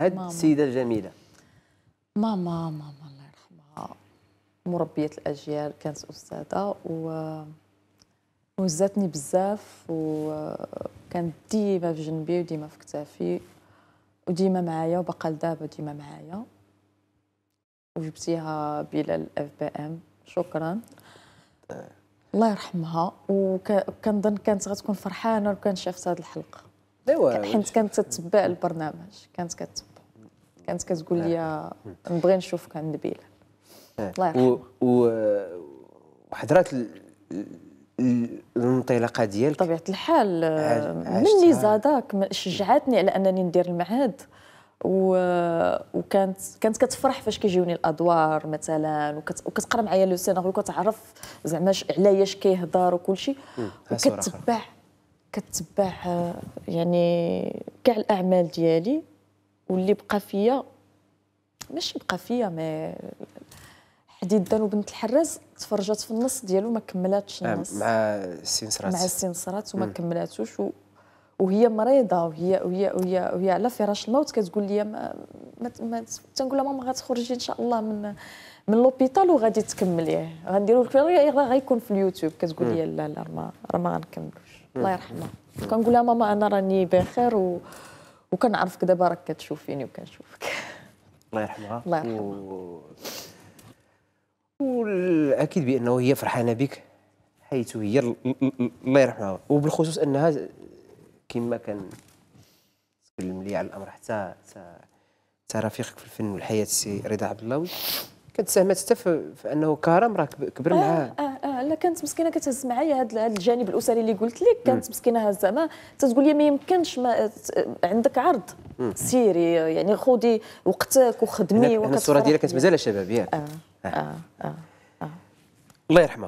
هاد السيده الجميله ماما ماما الله يرحمها مربيه الاجيال كانت استاذه و وزاتني بزاف وكانت ديما في جنبي وديما في كتافي وديما معايا وبقى لدابا ديما معايا وجبتيها بلا الاف بي ام شكرا الله يرحمها وكنظن كانت غتكون فرحانه لو كان شافت هذه الحلقه ايوا حيت كانت تتبع البرنامج كانت كتبع كانت كتقول لي نبغي نشوفك عند بلال إيه. الله يرحمه وحضرات الانطلاقه ديالك بطبيعه الحال ملي زاداك شجعتني على انني ندير المعهد و... وكانت كانت كتفرح فاش كيجيوني الادوار مثلا وكت... وكتقرا معايا لو سيناريو كتعرف زعما علاش اش كيهضر وكلشي وكتتبع كتبع يعني كاع الاعمال ديالي واللي بقى فيا ماشي بقى فيا ما حديدا وبنت الحراز تفرجات في النص ديالو ما كملاتش آه، النص مع السنسرات مع السنسرات وما كملاتوش وهي مريضه وهي وهي وهي, وهي على فراش الموت كتقول لي ما تنقول لها ماما غتخرجي ان شاء الله من من لوبيتال وغادي تكمليه غنديروا لك راه غيكون في اليوتيوب كتقول لي لا لا ما راه ما غنكملوش الله يرحمها كنقول لها ماما انا راني بخير و... وكنعرفك دابا راك كتشوفيني وكنشوفك الله يرحمها الله يرحمها و... والاكيد بانه هي فرحانه بك حيث هي الله يرحمها وبالخصوص انها كما كان تكلم لي على الامر حتى حتى تاع رفيقك في الفن والحياه السي رضا عبد الله كانت ساهمت حتى في انه كرم راه كبر آه، معاه آه آه آه لا كانت مسكينه كتهز معايا هذا الجانب الاسري اللي قلت لك كانت مسكينه هزه ما تتقول لي ما يمكنش ما عندك عرض سيري يعني خذي وقتك وخدمي وكتصور الصوره ديالك كانت مازال شباب ياك آه، آه. آه آه آه الله يرحمها